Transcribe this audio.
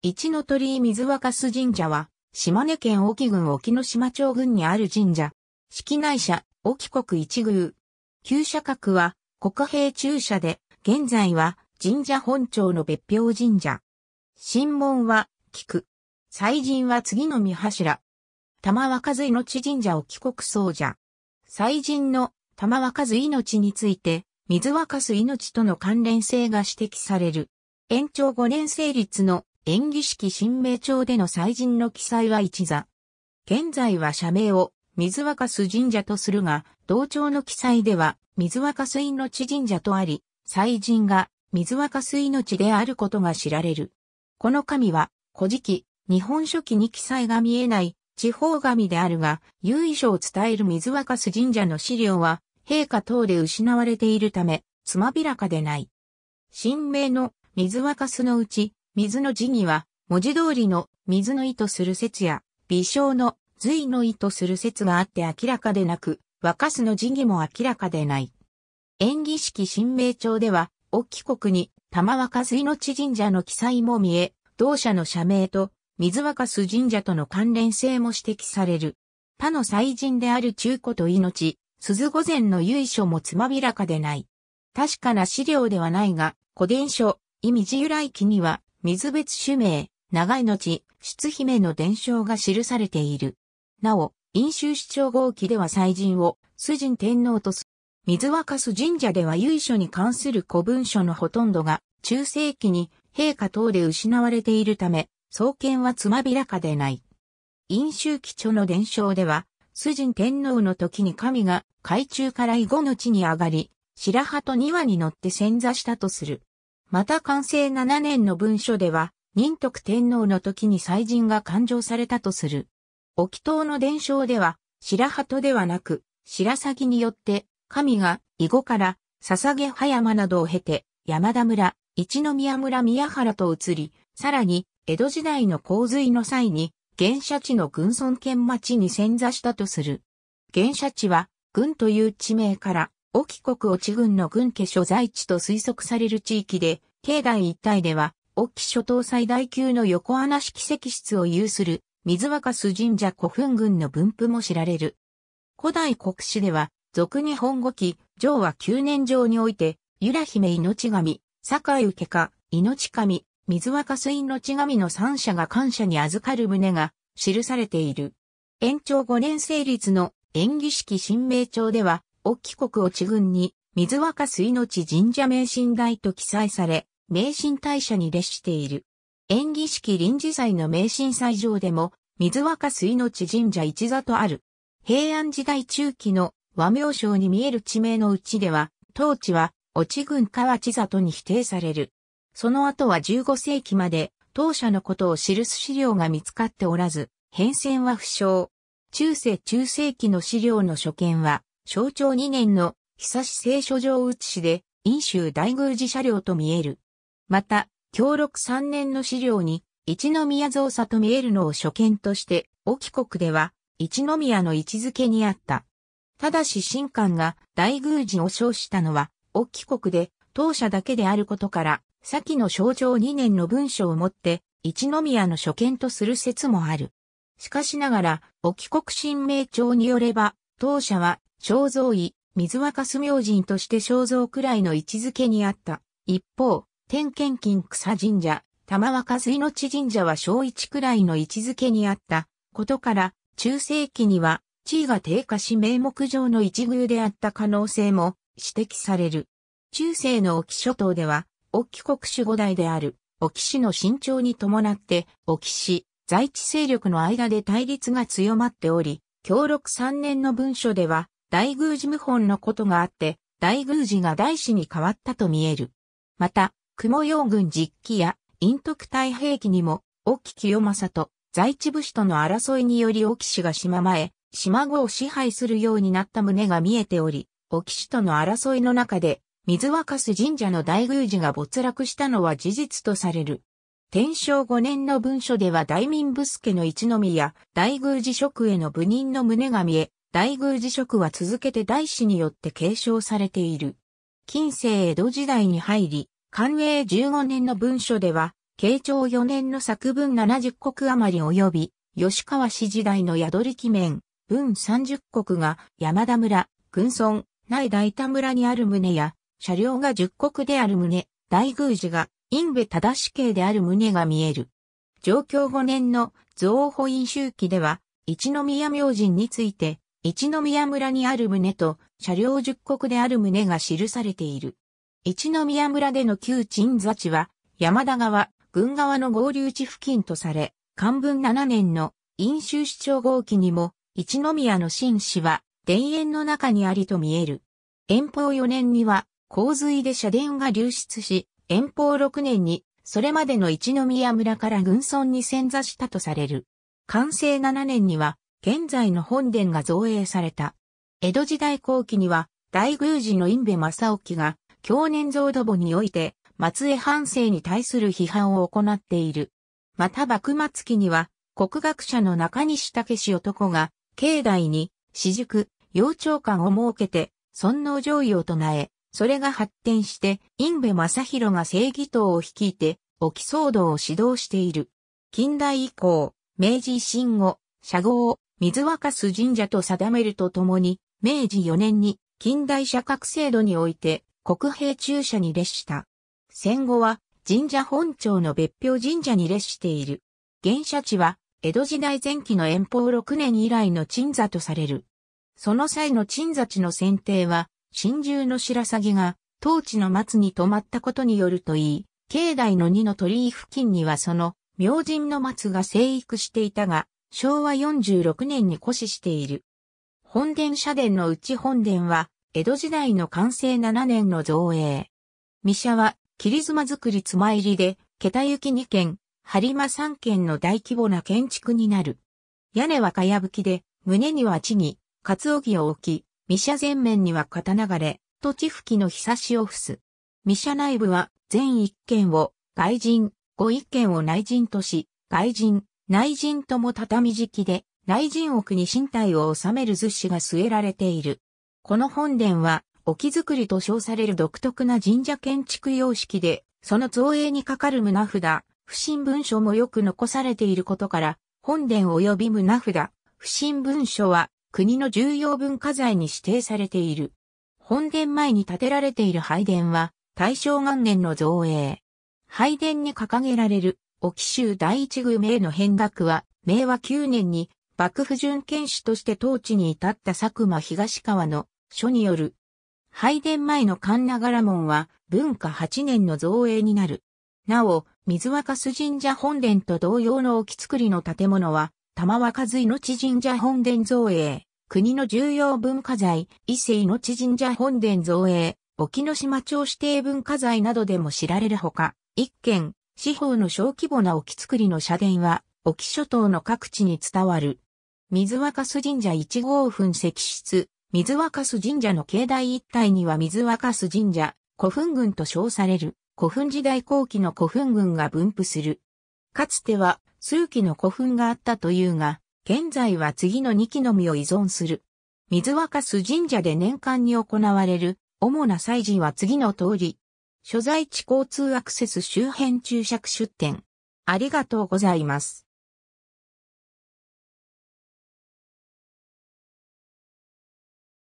一の鳥居水若須神社は、島根県沖郡沖ノ島町郡にある神社。式内社、沖国一宮。旧社格は、国兵中社で、現在は神社本庁の別表神社。神門は、菊。祭神は次の三柱。玉若津命神社沖国僧者。祭神の玉若津命について、水若す命との関連性が指摘される。延長5年成立の演技式新名帳での祭神の記載は一座。現在は社名を水若須神社とするが、同調の記載では水若須命神社とあり、祭神が水若須命であることが知られる。この神は、古事記、日本書紀に記載が見えない地方神であるが、由緒を伝える水若須神社の資料は、陛下等で失われているため、つまびらかでない。神明の水若須のうち、水の字には、文字通りの水の意図する説や、微小の随の意図する説があって明らかでなく、沸かすの字義も明らかでない。演技式神明帳では、おき国に玉若水の地神社の記載も見え、同社の社名と水若す神社との関連性も指摘される。他の祭神である中古と命、鈴御前の由緒もつまびらかでない。確かな資料ではないが、古伝書、意味字由来記には、水別種名、長い後、出姫の伝承が記されている。なお、飲州市長号機では祭神を、崇神天皇とす。水若す神社では由緒に関する古文書のほとんどが、中世紀に陛下等で失われているため、創建はつまびらかでない。飲州基調の伝承では、崇神天皇の時に神が海中から囲碁の地に上がり、白鳩庭に乗って潜座したとする。また完成7年の文書では、仁徳天皇の時に祭神が勘定されたとする。沖島の伝承では、白鳩ではなく、白鷺によって、神が囲碁から、捧げ葉山などを経て、山田村、一宮村宮原と移り、さらに、江戸時代の洪水の際に、原社地の軍村県町に潜座したとする。原社地は、軍という地名から、沖国落ち軍の軍家所在地と推測される地域で、境内一帯では、沖諸島最大級の横穴式石室を有する、水若須神社古墳群の分布も知られる。古代国史では、俗日本語記、上は九年上において、ゆら姫命神、坂井受か、命神、水若須命神の三者が感謝に預かる旨が記されている。延長5年成立の演技式新名帳では、沖国を地軍に水若須命神社名神台と記載され、名神大社に列している。演技式臨時祭の名神祭場でも、水若水の地神社一座とある。平安時代中期の和名称に見える地名のうちでは、当地は、越郡河内里に否定される。その後は15世紀まで、当社のことを記す資料が見つかっておらず、変遷は不詳。中世中世紀の資料の所見は、象徴2年の久し聖書上写しで、陰州大宮寺車両と見える。また、協力3年の資料に、一宮造作と見えるのを所見として、沖国では、一宮の位置づけにあった。ただし新官が大宮寺を称したのは、沖国で当社だけであることから、先の象徴2年の文書をもって、一宮の所見とする説もある。しかしながら、沖国新名庁によれば、当社は、肖像医、水若須明神として肖像くらいの位置づけにあった。一方、天県金草神社、玉若水の地神社は小一くらいの位置づけにあったことから、中世紀には地位が低下し名目上の一宮であった可能性も指摘される。中世の沖諸島では、沖国主五代である沖氏の身長に伴って沖氏、在地勢力の間で対立が強まっており、協力3年の文書では、大宮寺謀反のことがあって、大宮寺が大師に変わったと見える。また、雲洋軍実機や、陰徳太平記にも、沖清正と、在地武士との争いにより沖氏が島前、島後を支配するようになった旨が見えており、沖氏との争いの中で、水若す神社の大宮寺が没落したのは事実とされる。天正5年の文書では大民仏家の一宮、大宮寺職への部人の旨が見え、大宮寺職は続けて大師によって継承されている。近世江戸時代に入り、官営15年の文書では、慶長4年の作文70国余り及び、吉川氏時代の宿り記面、文30国が山田村、軍村、内大田村にある旨や、車両が10国である旨、大宮寺が、陰部正し系である旨が見える。上京5年の造保院周期では、一宮明神について、一宮村にある旨と、車両10国である旨が記されている。一宮村での旧鎮座地は、山田川、軍川の合流地付近とされ、漢文7年の陰州市長号機にも、一宮の新市は、田園の中にありと見える。遠方4年には、洪水で社殿が流出し、遠方6年に、それまでの一宮村から軍村に遷座したとされる。完成7年には、現在の本殿が造営された。江戸時代後期には、大宮寺の院部正興が、狂年像土母において、松江藩政に対する批判を行っている。また幕末期には、国学者の中西武男が、境内に、私塾、幼鳥館を設けて、尊皇上位を唱え、それが発展して、陰部正宏が正義党を率いて、沖騒動を指導している。近代以降、明治維新後、社号を水若す神社と定めるとともに、明治4年に近代社格制度において、国兵中社に列した。戦後は神社本庁の別表神社に列している。原社地は江戸時代前期の遠方6年以来の鎮座とされる。その際の鎮座地の選定は、真珠の白鷺が当地の松に止まったことによるといい、境内の二の鳥居付近にはその明神の松が生育していたが、昭和46年に古死している。本殿社殿のうち本殿は、江戸時代の完成7年の造営。三社は、切妻作り妻入りで、桁行き2軒、播磨3軒の大規模な建築になる。屋根はかやぶきで、胸には地に、鰹木を置き、三社前面には刀流れ、土地吹きの日差しを伏す。三社内部は、全1軒を、外人、5一軒を内人とし、外人、内人とも畳敷きで、内人奥に身体を収める図紙が据えられている。この本殿は、沖造りと称される独特な神社建築様式で、その造営にかかる胸札、不審文書もよく残されていることから、本殿及び胸札、不審文書は国の重要文化財に指定されている。本殿前に建てられている拝殿は、大正元年の造営。拝殿に掲げられる、沖州第一宮名の変額は、明和9年に幕府巡検主として統治に至った佐久間東川の書による。拝殿前の神長良門は文化8年の造営になる。なお、水若須神社本殿と同様の置き作りの建物は、玉若津命神社本殿造営、国の重要文化財、伊勢命神社本殿造営、沖ノ島町指定文化財などでも知られるほか、一軒、四方の小規模なき作りの社殿は、沖諸島の各地に伝わる水若須神社1号墳石室、水若須神社の境内一帯には水若須神社、古墳群と称される、古墳時代後期の古墳群が分布する。かつては数期の古墳があったというが、現在は次の2期のみを依存する。水若須神社で年間に行われる主な祭事は次の通り。所在地交通アクセス周辺注釈出店。ありがとうございます。